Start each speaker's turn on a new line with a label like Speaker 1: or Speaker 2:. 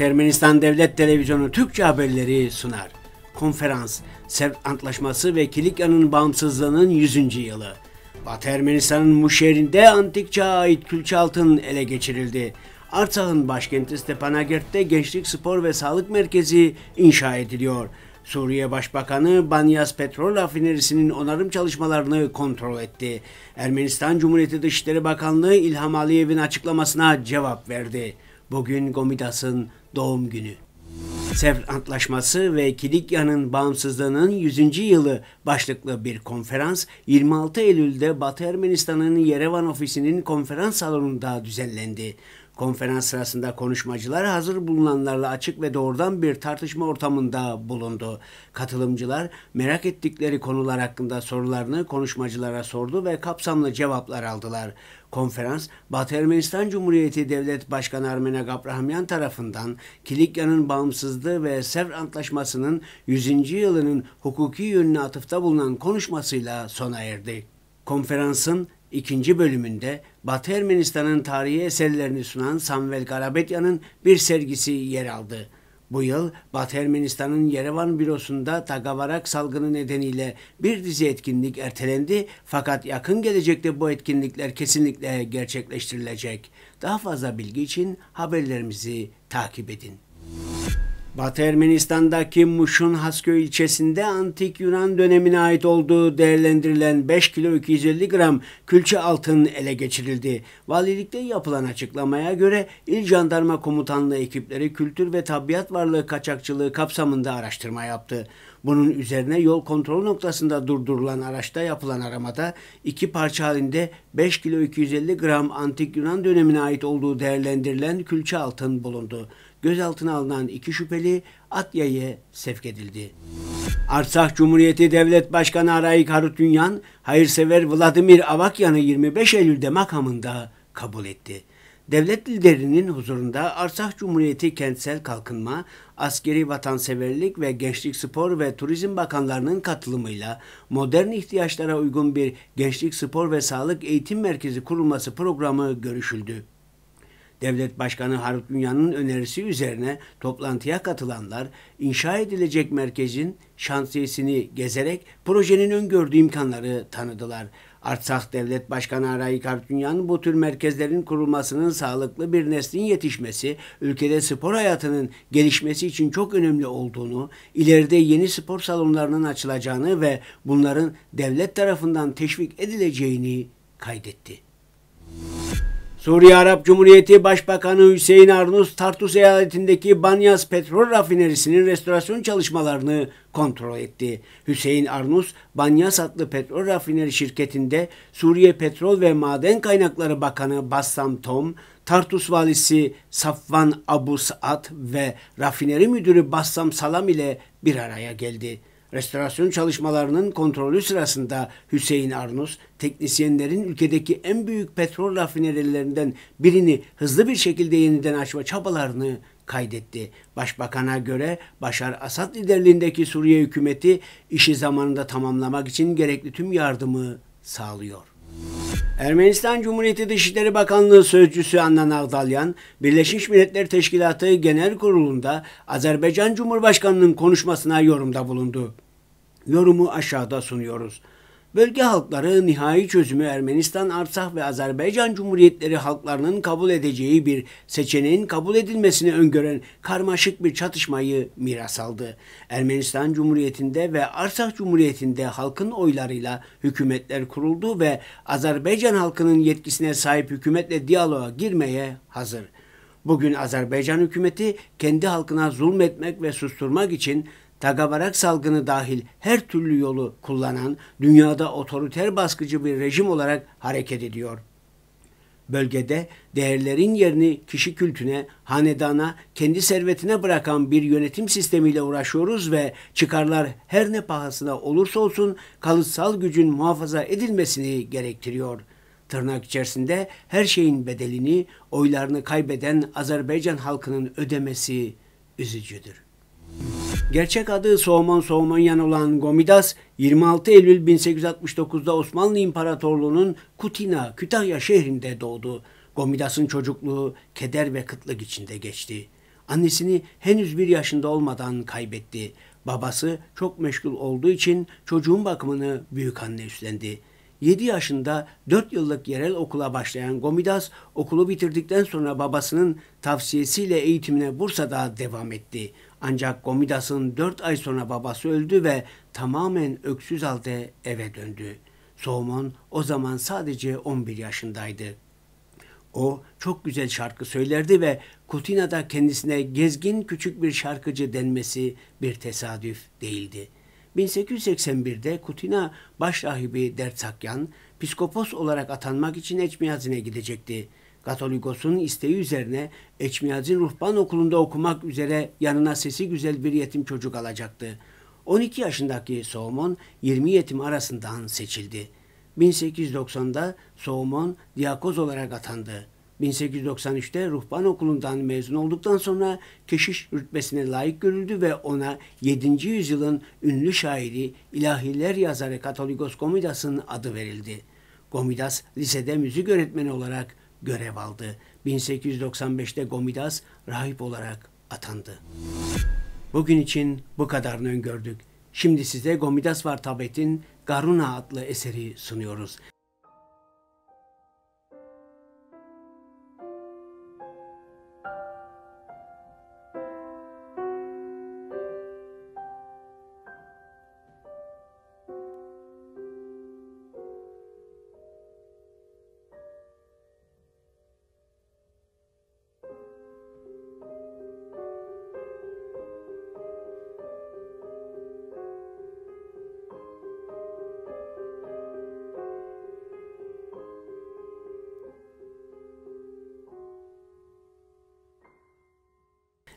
Speaker 1: Ermenistan Devlet Televizyonu Türkçe haberleri sunar. Konferans, Sevr Antlaşması ve Kilikya'nın bağımsızlığının 100. yılı. Batı Ermenistan'ın Muşer'inde antik çağa ait külçe altın ele geçirildi. Artsakh'ın başkenti Stepanakert'te gençlik spor ve sağlık merkezi inşa ediliyor. Suriye Başbakanı Banyas Petrol Rafinerisi'nin onarım çalışmalarını kontrol etti. Ermenistan Cumhuriyeti Dışişleri Bakanlığı İlham Aliyev'in açıklamasına cevap verdi. Bugün Gomidas'ın doğum günü. Sevr Antlaşması ve Kilikya'nın bağımsızlığının 100. yılı başlıklı bir konferans 26 Eylül'de Batı Ermenistan'ın Yerevan ofisinin konferans salonunda düzenlendi. Konferans sırasında konuşmacılar hazır bulunanlarla açık ve doğrudan bir tartışma ortamında bulundu. Katılımcılar merak ettikleri konular hakkında sorularını konuşmacılara sordu ve kapsamlı cevaplar aldılar. Konferans, Batı Ermenistan Cumhuriyeti Devlet Başkanı Armena Gabrahamyan tarafından Kilikya'nın bağımsızlığı ve Sevr Antlaşması'nın 100. yılının hukuki yönüne atıfta bulunan konuşmasıyla sona erdi. Konferansın İkinci bölümünde Batı Ermenistan'ın tarihi eserlerini sunan Samvel Garabetya'nın bir sergisi yer aldı. Bu yıl Batı Ermenistan'ın Yerevan bürosunda Tagavarak salgını nedeniyle bir dizi etkinlik ertelendi fakat yakın gelecekte bu etkinlikler kesinlikle gerçekleştirilecek. Daha fazla bilgi için haberlerimizi takip edin. Batı Ermenistan'daki Muş'un Hasköy ilçesinde antik Yunan dönemine ait olduğu değerlendirilen 5 kilo 250 gram külçe altın ele geçirildi. Valilikte yapılan açıklamaya göre il Jandarma Komutanlığı ekipleri kültür ve tabiat varlığı kaçakçılığı kapsamında araştırma yaptı. Bunun üzerine yol kontrol noktasında durdurulan araçta yapılan aramada iki parça halinde 5 kilo 250 gram antik Yunan dönemine ait olduğu değerlendirilen külçe altın bulundu gözaltına alınan iki şüpheli Atya'ya sevk edildi. Artsakh Cumhuriyeti Devlet Başkanı Arayik Harutyunyan, hayırsever Vladimir Avakyan'ı 25 Eylül'de makamında kabul etti. Devlet liderinin huzurunda Artsakh Cumhuriyeti Kentsel Kalkınma, Askeri Vatanseverlik ve Gençlik Spor ve Turizm Bakanlarının katılımıyla modern ihtiyaçlara uygun bir gençlik spor ve sağlık eğitim merkezi kurulması programı görüşüldü. Devlet Başkanı Harut Dünya'nın önerisi üzerine toplantıya katılanlar inşa edilecek merkezin şantiyesini gezerek projenin öngördüğü imkanları tanıdılar. Artsakh Devlet Başkanı Arayik Artunyan bu tür merkezlerin kurulmasının sağlıklı bir neslin yetişmesi, ülkede spor hayatının gelişmesi için çok önemli olduğunu, ileride yeni spor salonlarının açılacağını ve bunların devlet tarafından teşvik edileceğini kaydetti. Suriye Arap Cumhuriyeti Başbakanı Hüseyin Arnus, Tartus eyaletindeki Banyas petrol rafinerisinin restorasyon çalışmalarını kontrol etti. Hüseyin Arnus, Banyas adlı petrol rafineri şirketinde Suriye Petrol ve Maden Kaynakları Bakanı Bassam Tom, Tartus valisi Safvan Abu Saad ve rafineri müdürü Bassam Salam ile bir araya geldi. Restorasyon çalışmalarının kontrolü sırasında Hüseyin Arnus, teknisyenlerin ülkedeki en büyük petrol rafinerilerinden birini hızlı bir şekilde yeniden açma çabalarını kaydetti. Başbakan'a göre Başar Asad liderliğindeki Suriye hükümeti işi zamanında tamamlamak için gerekli tüm yardımı sağlıyor. Ermenistan Cumhuriyeti Dışişleri Bakanlığı Sözcüsü Annan Ardalyan, Birleşmiş Milletler Teşkilatı Genel Kurulu'nda Azerbaycan Cumhurbaşkanı'nın konuşmasına yorumda bulundu. Yorumu aşağıda sunuyoruz. Bölge halkları nihai çözümü Ermenistan, Artsah ve Azerbaycan Cumhuriyetleri halklarının kabul edeceği bir seçeneğin kabul edilmesini öngören karmaşık bir çatışmayı miras aldı. Ermenistan Cumhuriyeti'nde ve Artsah Cumhuriyeti'nde halkın oylarıyla hükümetler kuruldu ve Azerbaycan halkının yetkisine sahip hükümetle diyaloğa girmeye hazır. Bugün Azerbaycan hükümeti kendi halkına zulmetmek ve susturmak için Dagabarak salgını dahil her türlü yolu kullanan dünyada otoriter baskıcı bir rejim olarak hareket ediyor. Bölgede değerlerin yerini kişi kültüne, hanedana, kendi servetine bırakan bir yönetim sistemiyle uğraşıyoruz ve çıkarlar her ne pahasına olursa olsun kalıtsal gücün muhafaza edilmesini gerektiriyor.'' Tırnak içerisinde her şeyin bedelini, oylarını kaybeden Azerbaycan halkının ödemesi üzücüdür. Gerçek adı Soğuman Soğumanyan olan Gomidas, 26 Eylül 1869'da Osmanlı İmparatorluğu'nun Kutina, Kütahya şehrinde doğdu. Gomidas'ın çocukluğu keder ve kıtlık içinde geçti. Annesini henüz bir yaşında olmadan kaybetti. Babası çok meşgul olduğu için çocuğun bakımını büyük anne üstlendi. 7 yaşında 4 yıllık yerel okula başlayan Gomidas okulu bitirdikten sonra babasının tavsiyesiyle eğitimine Bursa'da devam etti. Ancak Gomidas'ın dört ay sonra babası öldü ve tamamen öksüz halde eve döndü. Solomon o zaman sadece 11 yaşındaydı. O çok güzel şarkı söylerdi ve Kutina'da kendisine gezgin küçük bir şarkıcı denmesi bir tesadüf değildi. 1881'de Kutina baş rahibi Dert psikopos olarak atanmak için Eçmiyazin'e gidecekti. Katolikos'un isteği üzerine Eçmiyaz'ın ruhban okulunda okumak üzere yanına sesi güzel bir yetim çocuk alacaktı. 12 yaşındaki Soğumon 20 yetim arasından seçildi. 1890'da Soğumon diyakoz olarak atandı. 1893'te ruhban okulundan mezun olduktan sonra keşiş rütbesine layık görüldü ve ona 7. yüzyılın ünlü şairi, İlahiler yazarı Katolikos Komidas'ın adı verildi. Komidas lisede müzik öğretmeni olarak görev aldı. 1895'te Gomidas rahip olarak atandı. Bugün için bu kadarını öngördük. Şimdi size Gomidas Vartabet'in Garuna adlı eseri sunuyoruz.